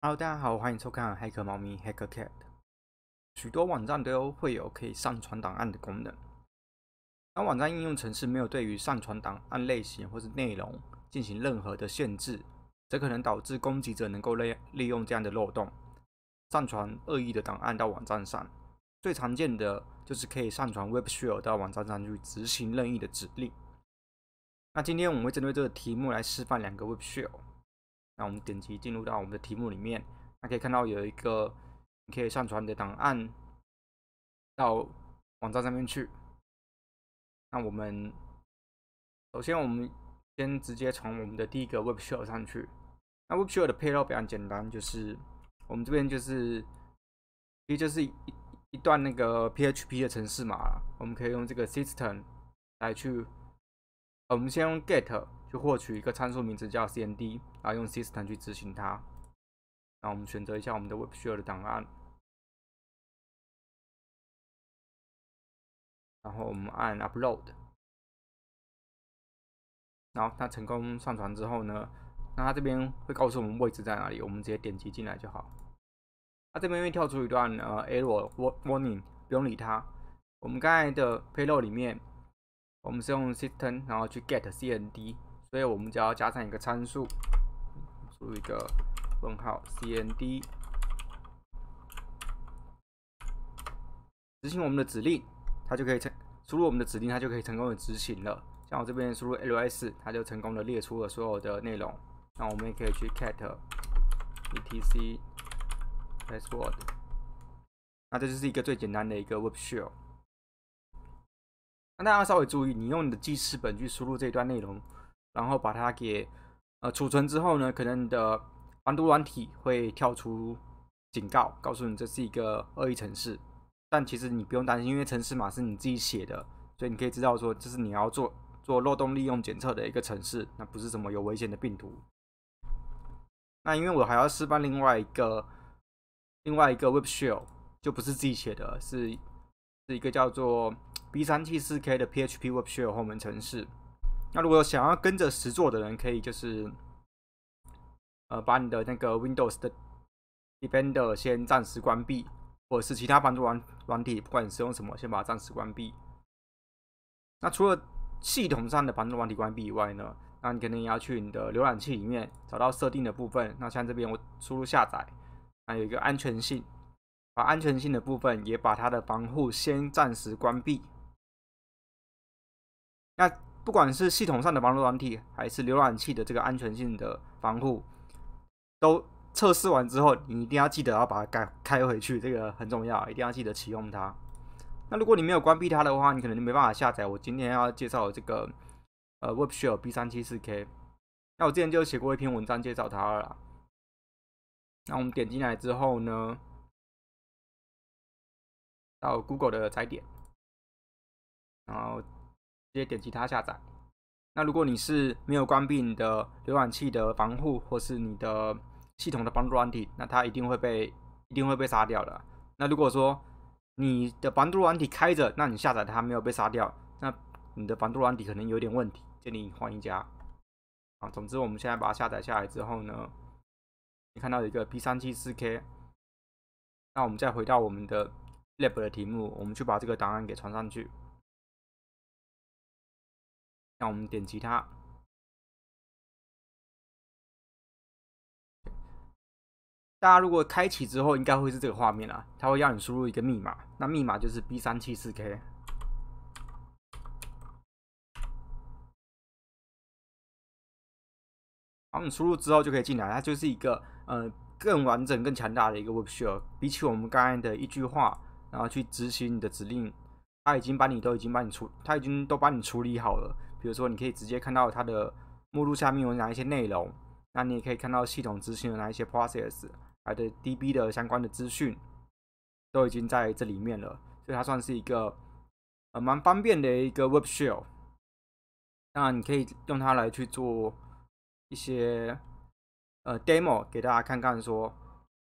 Hello，大家好，欢迎收看黑客猫咪 Hacker Cat。许多网站都会有可以上传档案的功能。当网站应用程式没有对于上传档案类型或是内容进行任何的限制，则可能导致攻击者能够利利用这样的漏洞上传恶意的档案到网站上。最常见的就是可以上传 Web s h a r e 到网站上去执行任意的指令。那今天我们会针对这个题目来示范两个 Web s h a r e 那我们点击进入到我们的题目里面，那可以看到有一个可以上传的档案到网站上面去。那我们首先我们先直接从我们的第一个 Webshell 上去。那 Webshell 的配置比较简单，就是我们这边就是其实就是一一段那个 PHP 的程式码，我们可以用这个 system 来去，我们先用 get。去获取一个参数名字叫 c n d 然后用 system 去执行它。那我们选择一下我们的 Web Share 的档案，然后我们按 Upload，然后它成功上传之后呢，那它这边会告诉我们位置在哪里，我们直接点击进来就好。它这边会跳出一段呃 error warning，不用理它。我们刚才的 payload 里面，我们是用 system 然后去 get c n d 所以我们就要加上一个参数，输入一个问号 cnd，执行我们的指令，它就可以成输入我们的指令，它就可以成功的执行了。像我这边输入 ls，它就成功的列出了所有的内容。那我们也可以去 cat etc password。那这就是一个最简单的一个 web shell。那大家稍微注意，你用你的记事本去输入这一段内容。然后把它给呃储存之后呢，可能你的防毒软体会跳出警告，告诉你这是一个恶意程市。但其实你不用担心，因为程市码是你自己写的，所以你可以知道说这是你要做做漏洞利用检测的一个程市，那不是什么有危险的病毒。那因为我还要示范另外一个另外一个 Web Shell，就不是自己写的，是是一个叫做 B 三 T 四 K 的 PHP Web Shell 后门程式。那如果想要跟着实做的人，可以就是，呃，把你的那个 Windows 的 Defender 先暂时关闭，或者是其他帮助软软体，不管你使用什么，先把它暂时关闭。那除了系统上的帮助软体关闭以外呢，那你可能也要去你的浏览器里面找到设定的部分。那像这边我输入下载，那有一个安全性，把安全性的部分也把它的防护先暂时关闭。那不管是系统上的防毒软体，还是浏览器的这个安全性的防护，都测试完之后，你一定要记得要把它改开回去，这个很重要，一定要记得启用它。那如果你没有关闭它的话，你可能就没办法下载我今天要介绍的这个呃 WebShare B 三七四 K。那我之前就写过一篇文章介绍它了。那我们点进来之后呢，到 Google 的踩点，然后。直接点击它下载。那如果你是没有关闭你的浏览器的防护，或是你的系统的防毒软体，那它一定会被一定会被杀掉的。那如果说你的防毒软体开着，那你下载它没有被杀掉，那你的防毒软体可能有点问题，建议换一家。啊，总之我们现在把它下载下来之后呢，你看到一个 B 三七四 K。那我们再回到我们的 Lab 的题目，我们去把这个档案给传上去。那我们点击它，大家如果开启之后，应该会是这个画面啊。它会要你输入一个密码，那密码就是 B 三七四 K。好，你输入之后就可以进来。它就是一个呃更完整、更强大的一个 Web Share。比起我们刚才的一句话，然后去执行你的指令，它已经把你都已经帮你处，它已经都帮你处理好了。比如说，你可以直接看到它的目录下面有哪一些内容，那你也可以看到系统执行的哪一些 process，它的 DB 的相关的资讯都已经在这里面了，所以它算是一个呃蛮方便的一个 Web Shell。那你可以用它来去做一些呃 demo 给大家看看，说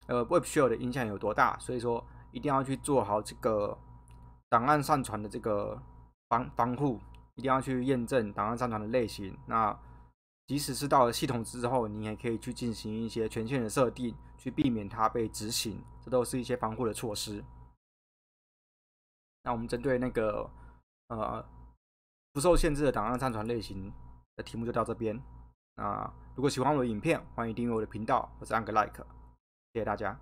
呃 Web Shell 的影响有多大。所以说一定要去做好这个档案上传的这个防防护。一定要去验证档案上传的类型。那即使是到了系统之后，你也可以去进行一些权限的设定，去避免它被执行。这都是一些防护的措施。那我们针对那个呃不受限制的档案上传类型的题目就到这边。那如果喜欢我的影片，欢迎订阅我的频道，或者按个 like。谢谢大家。